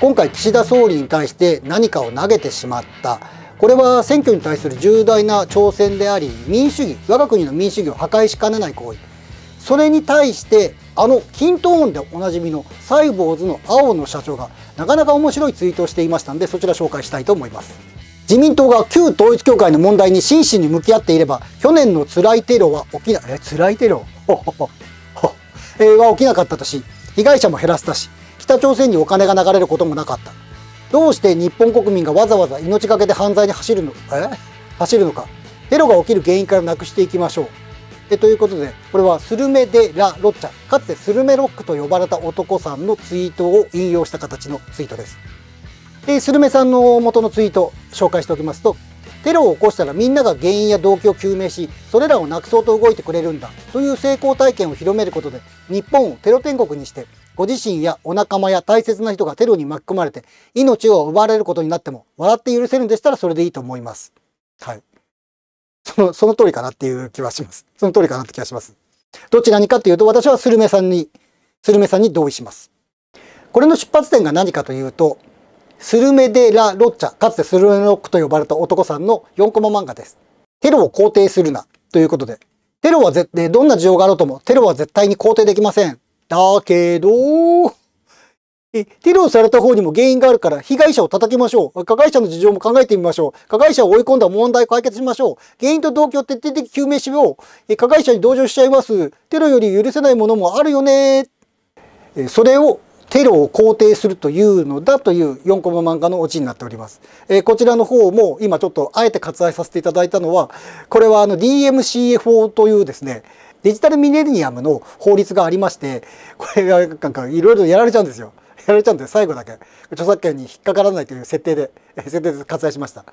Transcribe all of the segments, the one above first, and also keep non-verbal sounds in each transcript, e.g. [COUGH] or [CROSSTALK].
今回岸田総理に対して何かを投げてしまったこれは選挙に対する重大な挑戦であり民主主義我が国の民主主義を破壊しかねない行為それに対してあの均等音でおなじみのサイボーズの青野社長がなかなか面白いツイートをしていましたのでそちら紹介したいと思います自民党が旧統一教会の問題に真摯に向き合っていれば去年の辛いテロは起きなえ辛いテロ [LAUGHS] えは起きなかったとし被害者も減らせたし北朝鮮にお金が流れることもなかったどうして日本国民がわざわざ命がけで犯罪に走るのえ走るのかテロが起きる原因からなくしていきましょうえということでこれはスルメ・デ・ラ・ロッチャかつてスルメロックと呼ばれた男さんのツイートを引用した形のツイートですでスルメさんの元のツイート紹介しておきますとテロを起こしたらみんなが原因や動機を究明しそれらをなくそうと動いてくれるんだという成功体験を広めることで日本をテロ天国にしてご自身やお仲間や大切な人がテロに巻き込まれて命を奪われることになっても笑って許せるんでしたらそれでいいと思います。はい。その、その通りかなっていう気はします。その通りかなって気がします。どちらにかっていうと私はスルメさんに、スルメさんに同意します。これの出発点が何かというと、スルメ・デ・ラ・ロッチャ、かつてスルメロックと呼ばれた男さんの4コマ漫画です。テロを肯定するなということで、テロは絶対、どんな事情があろうとも、テロは絶対に肯定できませんだけど、え、テロをされた方にも原因があるから、被害者を叩きましょう。加害者の事情も考えてみましょう。加害者を追い込んだ問題を解決しましょう。原因と動機を徹底的究明しよう。え、加害者に同情しちゃいます。テロより許せないものもあるよね。え、それをテロを肯定するというのだという4コマ漫画のオチになっております。えー、こちらの方も今ちょっとあえて割愛させていただいたのは、これはあの DMCA4 というですね、デジタルミレニアムの法律がありましてこれがなんかいろいろやられちゃうんですよ。やられちゃうんで最後だけ著作権に引っかからないという設定で [LAUGHS] 設定で割愛しました。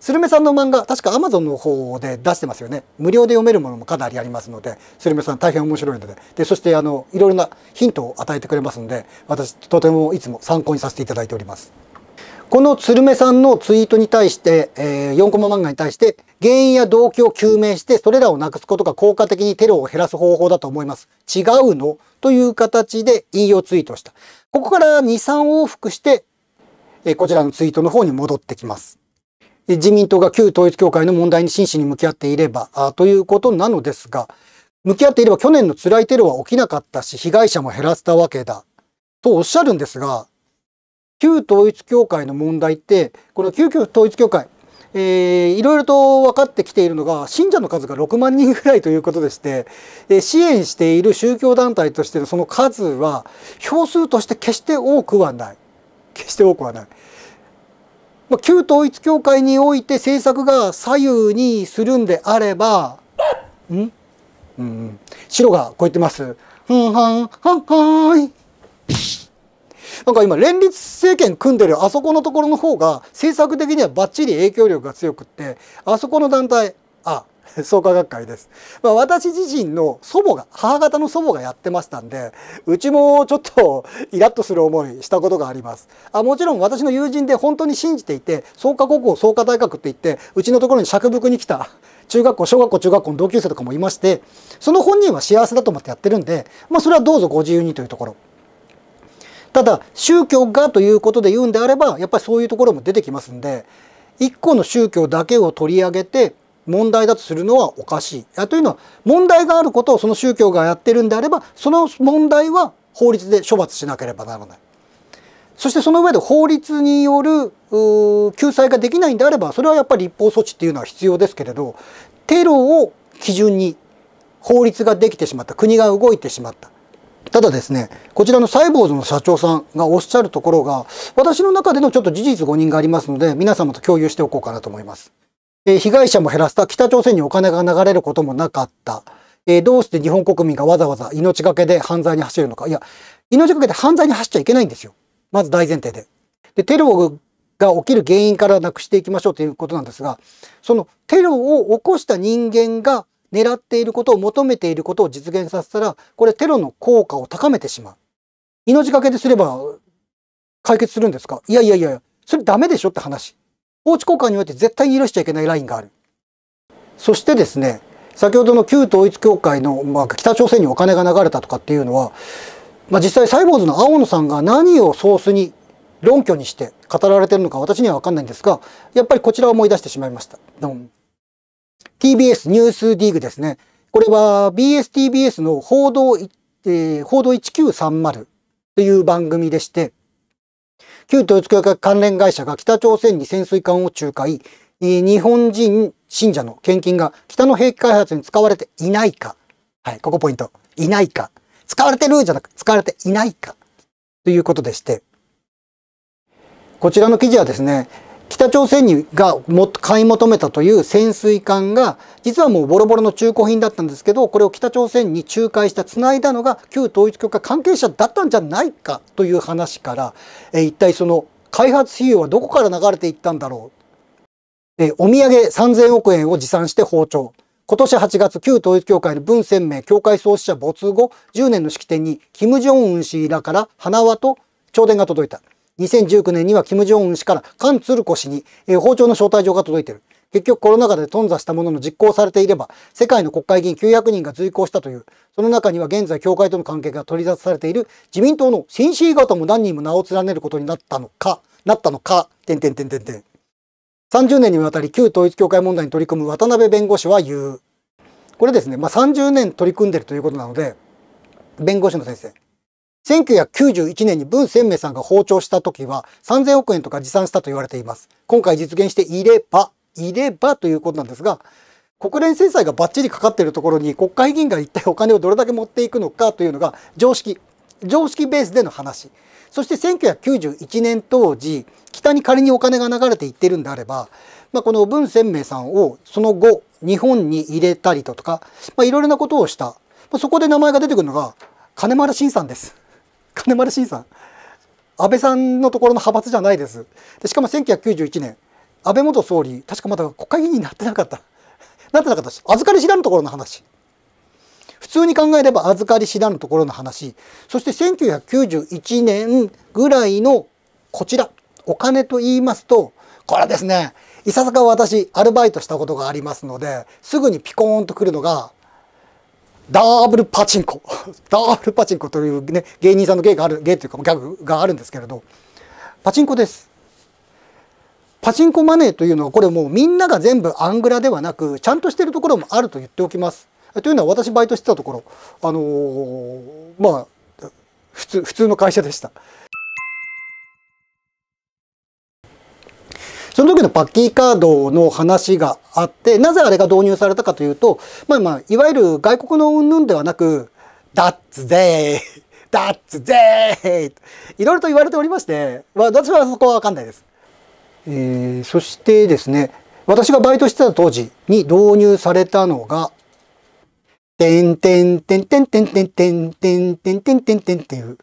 スルメさんの漫画確か Amazon の方で出してますよね無料で読めるものもかなりありますのでスルメさん大変面白いのででそしてあのいろいろなヒントを与えてくれますので私とてもいつも参考にさせていただいております。この鶴瓶さんのツイートに対して、えー、4コマ漫画に対して、原因や動機を究明して、それらをなくすことが効果的にテロを減らす方法だと思います。違うのという形で引用ツイートした。ここから2、3往復して、えー、こちらのツイートの方に戻ってきます。自民党が旧統一協会の問題に真摯に向き合っていれば、あということなのですが、向き合っていれば去年の辛いテロは起きなかったし、被害者も減らせたわけだ。とおっしゃるんですが、旧統一教会の問題ってこの旧統一教会えいろいろと分かってきているのが信者の数が6万人ぐらいということでして、えー、支援している宗教団体としてのその数は票数として決して多くはない決して多くはない、まあ、旧統一教会において政策が左右にするんであればん、うんうん、白がこう言ってます。んはんはんはいなんか今連立政権組んでるあそこのところの方が政策的にはバッチリ影響力が強くってあそこの団体あ [LAUGHS] 創価学会です、まあ、私自身の祖母が母方の祖母がやってましたんでうちもちょっとイラッとする思いしたことがありますあもちろん私の友人で本当に信じていて創価高校創価大学って言ってうちのところに釈服に来た中学校小学校中学校の同級生とかもいましてその本人は幸せだと思ってやってるんで、まあ、それはどうぞご自由にというところただ宗教がということで言うんであればやっぱりそういうところも出てきますんで一個の宗教だけを取り上げて問題だとするのはおかしい。というのは問題があることをその宗教がやってるんであればその問題は法律で処罰しなければならない。そしてその上で法律による救済ができないんであればそれはやっぱり立法措置っていうのは必要ですけれどテロを基準に法律ができてしまった国が動いてしまったただですね、こちらのサイボーズの社長さんがおっしゃるところが、私の中でのちょっと事実誤認がありますので、皆様と共有しておこうかなと思います。えー、被害者も減らした、北朝鮮にお金が流れることもなかった、えー、どうして日本国民がわざわざ命がけで犯罪に走るのか。いや、命がけで犯罪に走っちゃいけないんですよ。まず大前提で。で、テロが起きる原因からなくしていきましょうということなんですが、そのテロを起こした人間が狙っていることを求めていることを実現させたら、これテロの効果を高めてしまう。命がけですれば解決するんですかいやいやいや、それダメでしょって話。法治国家において絶対に許しちゃいけないラインがある。そしてですね、先ほどの旧統一教会の、まあ、北朝鮮にお金が流れたとかっていうのは、まあ、実際サイボーズの青野さんが何をソースに論拠にして語られてるのか私には分かんないんですがやっぱりこちらを思い出してしまいました。うん TBS ニュースディーグですね。これは BSTBS の報道,、えー、報道1930という番組でして、旧統一教会関連会社が北朝鮮に潜水艦を仲介、日本人信者の献金が北の兵器開発に使われていないか。はい、ここポイント。いないか。使われてるじゃなく、使われていないか。ということでして。こちらの記事はですね、北朝鮮にがも買い求めたという潜水艦が実はもうボロボロの中古品だったんですけどこれを北朝鮮に仲介したつないだのが旧統一教会関係者だったんじゃないかという話から、えー、一体その開発費用はどこから流れていったんだろう、えー、お土産3000億円を持参して包丁今年8月、旧統一教会の文鮮明教会創始者没後10年の式典に、金正恩氏らから花輪と弔電が届いた。2019年には金正恩氏から菅鶴子氏に、えー、包丁の招待状が届いている。結局コロナ禍で頓挫したものの実行されていれば、世界の国会議員900人が随行したという、その中には現在教会との関係が取り沙汰されている自民党の新 C 方も何人も名を連ねることになったのか、なったのか、点点点点点。30年にわたり旧統一教会問題に取り組む渡辺弁護士は言う。これですね、まあ、30年取り組んでるということなので、弁護士の先生。1991年に文鮮明さんが訪朝した時は3000億円とか持参したと言われています。今回実現していれば、いればということなんですが、国連制裁がバッチリかかっているところに国会議員が一体お金をどれだけ持っていくのかというのが常識、常識ベースでの話。そして1991年当時、北に仮にお金が流れていってるんであれば、まあ、この文鮮明さんをその後日本に入れたりとか、いろいろなことをした。まあ、そこで名前が出てくるのが金丸新さんです。金丸信さん安倍さんのところの派閥じゃないですでしかも1991年安倍元総理確かまだ国会議員になってなかった [LAUGHS] なってなかったし預かり知らぬところの話普通に考えれば預かり知らぬところの話そして1991年ぐらいのこちらお金と言いますとこれですねいささか私アルバイトしたことがありますのですぐにピコーンとくるのがダブルパチンコダブルパチンコというね芸人さんの芸がある芸というかギャグがあるんですけれどパチンコですパチンコマネーというのはこれもうみんなが全部アングラではなくちゃんとしてるところもあると言っておきますというのは私バイトしてたところあのー、まあ普通普通の会社でしたその時のパッキーカードの話があって、なぜあれが導入されたかというと、まあまあ、いわゆる外国の云々ではなく、ダッツゼーダッツゼーいろいろと言われておりまして、まあ、私はそこはわかんないです。えー、そしてですね、私がバイトしてた当時に導入されたのが、てんてんてんてんてんてんてんてんてんてんてんてんっていう、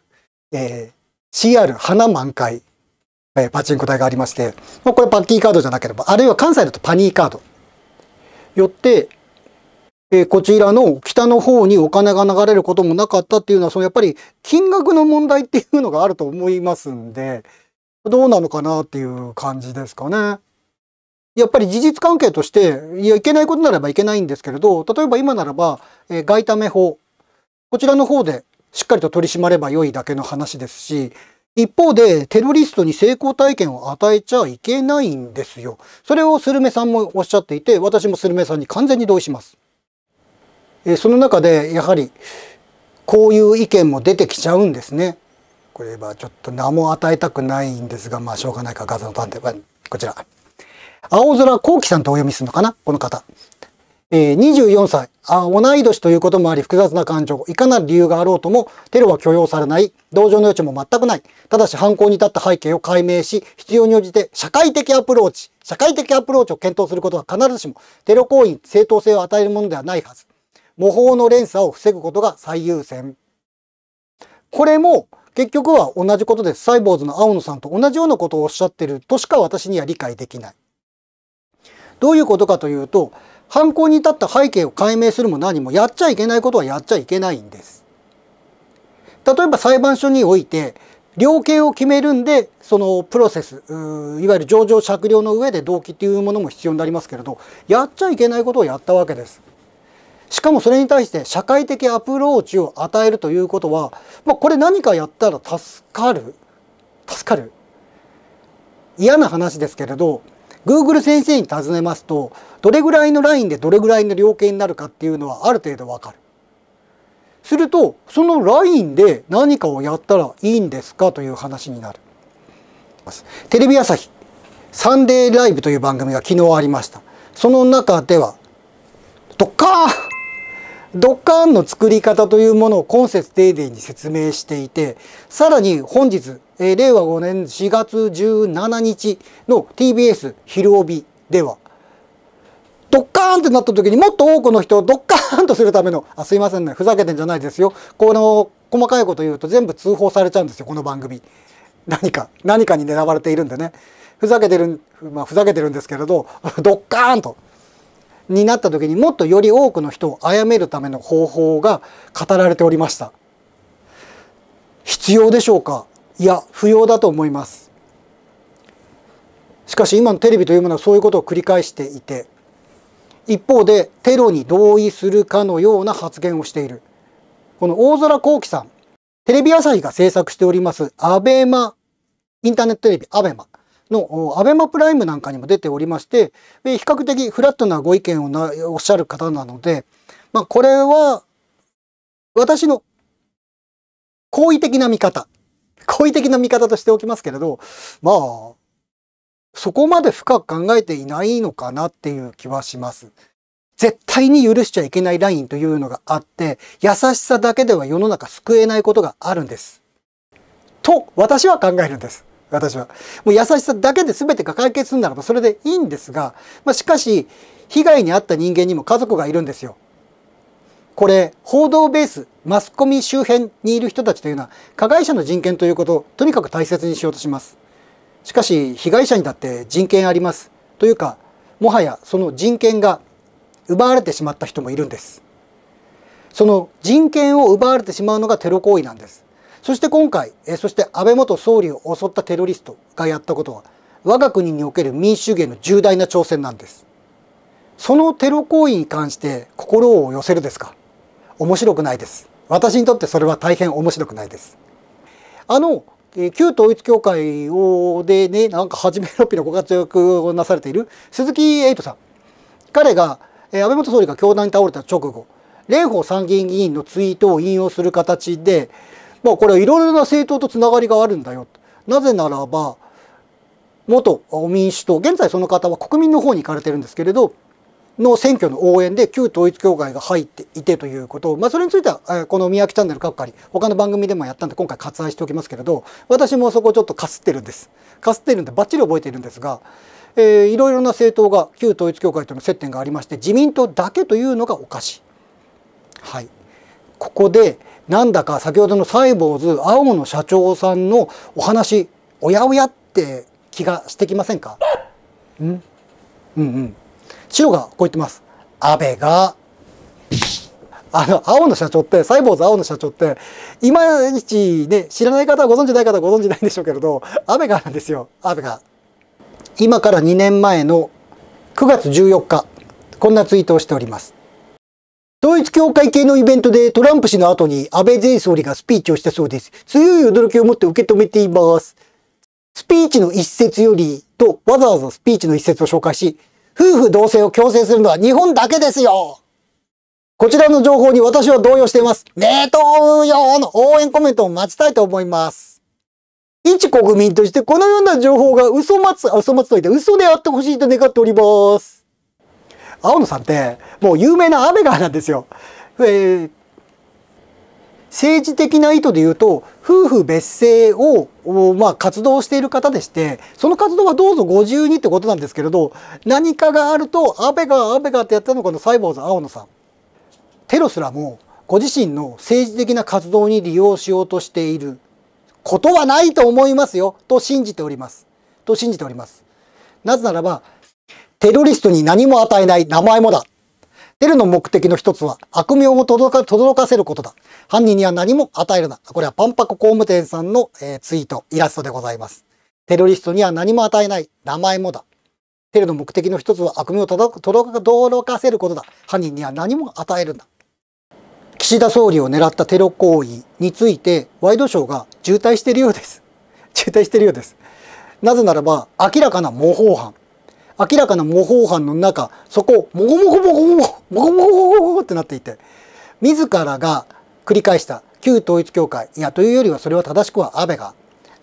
えー、CR 花満開えー、パチンコ台がありまして、まあ、これパッキーカードじゃなければ、あるいは関西だとパニーカード。よって、えー、こちらの北の方にお金が流れることもなかったっていうのは、そのやっぱり金額の問題っていうのがあると思いますんで、どうなのかなっていう感じですかね。やっぱり事実関係として、いや、いけないことならばいけないんですけれど、例えば今ならば、えー、外為法、こちらの方でしっかりと取り締まれば良いだけの話ですし、一方で、テロリストに成功体験を与えちゃいけないんですよ。それをスルメさんもおっしゃっていて、私もスルメさんに完全に同意します。えその中で、やはり、こういう意見も出てきちゃうんですね。これはちょっと名も与えたくないんですが、まあしょうがないか、ガザの探偵は、こちら。青空幸喜さんとお読みするのかなこの方。え24歳あ、同い年ということもあり複雑な感情、いかなる理由があろうともテロは許容されない、同情の余地も全くない、ただし犯行に至った背景を解明し、必要に応じて社会的アプローチ、社会的アプローチを検討することは必ずしもテロ行為に正当性を与えるものではないはず。模倣の連鎖を防ぐことが最優先。これも結局は同じことです。サイボーズの青野さんと同じようなことをおっしゃってるとしか私には理解できない。どういうことかというと、犯行に至った背景を解明するも何もやっちゃいけないことはやっちゃいけないんです。例えば裁判所において量刑を決めるんでそのプロセスいわゆる情状酌量の上で動機っていうものも必要になりますけれどやっちゃいけないことをやったわけです。しかもそれに対して社会的アプローチを与えるということは、まあ、これ何かやったら助かる助かる嫌な話ですけれど Google 先生に尋ねますとどれぐらいのラインでどれぐらいの量刑になるかっていうのはある程度わかる。するとそのラインで何かをやったらいいんですかという話になる。テレビ朝日「サンデーライブ」という番組が昨日ありました。その中ではドッカーンの作り方というものを今節丁寧に説明していて、さらに本日、えー、令和5年4月17日の TBS 昼帯では、ドッカーンってなった時にもっと多くの人をドッカーンとするための、あ、すいませんね、ふざけてんじゃないですよ。この細かいこと言うと全部通報されちゃうんですよ、この番組。何か、何かに狙われているんでね。ふざけてる、まあ、ふざけてるんですけれど、ドッカーンと。になった時にもっとより多くの人を殺めるための方法が語られておりました必要でしょうかいや不要だと思いますしかし今のテレビというものはそういうことを繰り返していて一方でテロに同意するかのような発言をしているこの大空幸喜さんテレビ朝日が制作しておりますアベマインターネットテレビアベマのアベマプライムなんかにも出ておりまして、比較的フラットなご意見をおっしゃる方なので、まあ、これは私の好意的な見方、好意的な見方としておきますけれど、まあ、そこまで深く考えていないのかなっていう気はします。絶対に許しちゃいけないラインというのがあって、優しさだけでは世の中救えないことがあるんです。と、私は考えるんです。私は。もう優しさだけで全てが解決するならばそれでいいんですが、まあ、しかし、被害に遭った人間にも家族がいるんですよ。これ、報道ベース、マスコミ周辺にいる人たちというのは、加害者の人権ということをとにかく大切にしようとします。しかし、被害者にだって人権あります。というか、もはやその人権が奪われてしまった人もいるんです。その人権を奪われてしまうのがテロ行為なんです。そして今回、えそして安倍元総理を襲ったテロリストがやったことは、我が国における民主主義への重大な挑戦なんです。そのテロ行為に関して心を寄せるですか面白くないです。私にとってそれは大変面白くないです。あの、え旧統一教会をでね、なんか初めのっぴのご活躍をなされている鈴木エイトさん。彼が、え安倍元総理が凶弾に倒れた直後、蓮舫参議院議員のツイートを引用する形で、まあ、これはいろいろな政党とつながりがあるんだよなぜならば元民主党現在その方は国民の方に行かれてるんですけれどの選挙の応援で旧統一教会が入っていてということ、まあ、それについてはこの「宮城チャンネル」各り他の番組でもやったんで今回割愛しておきますけれど私もそこちょっとかすってるんですかすってるんでばっちり覚えているんですが。えいろいろな政党が旧統一教会との接点がありまして自民党だけというのがおかしい。はい、ここで、なんだか先ほどのサイボーズ青の社長さんのお話おやおやって気がしてきませんか、うん、うんうん白がこう言ってます安倍があの青の社長ってサイボーズ青の社長っていまいちね知らない方はご存知ない方はご存知ないんでしょうけれど安倍がなんですよ安倍が今から2年前の9月14日こんなツイートをしております統一協会系のイベントでトランプ氏の後に安倍前総理がスピーチをしたそうです。強い驚きを持って受け止めています。スピーチの一節よりとわざわざスピーチの一節を紹介し、夫婦同姓を強制するのは日本だけですよこちらの情報に私は動揺しています。ネート用の応援コメントを待ちたいと思います。一国民としてこのような情報が嘘待つ、嘘待つといて嘘であってほしいと願っております。青野さんってもう有名なアベガーなんですよ。えー、政治的な意図で言うと夫婦別姓を、まあ、活動している方でしてその活動はどうぞご自由にってことなんですけれど何かがあるとアベガーアベガーってやったのがこのサイボーズ青野さん。テロすらもご自身の政治的な活動に利用しようとしていることはないと思いますよと信じております。と信じております。なぜならばテロリストに何も与えない名前もだ。テロの目的の一つは悪名を届かかせることだ。犯人には何も与えるな。これはパンパコ工務店さんの、えー、ツイート、イラストでございます。テロリストには何も与えない。名前もだ。テロの目的の一つは悪名を届かせることだ。犯人には何も与えるな。岸田総理を狙ったテロ行為についてワイドショーが渋滞しているようです。[LAUGHS] 渋滞しているようです。なぜならば明らかな模倣犯。明らかな模倣犯の中そこをモゴモゴモゴモゴモゴモゴってなっていて自らが繰り返した旧統一教会いやというよりはそれは正しくは安倍が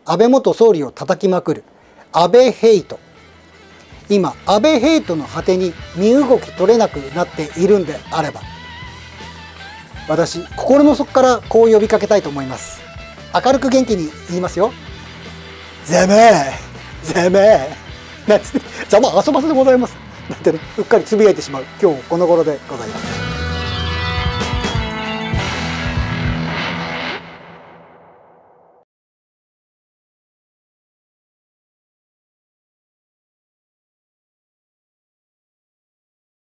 安倍元総理を叩きまくる安倍ヘイト今安倍ヘイトの果てに身動き取れなくなっているんであれば私心の底からこう呼びかけたいと思います明るく元気に言いますよゼメゼメなんつって、ざまあ遊ばせでございます。なんてね、うっかりつぶやいてしまう、今日この頃でございます。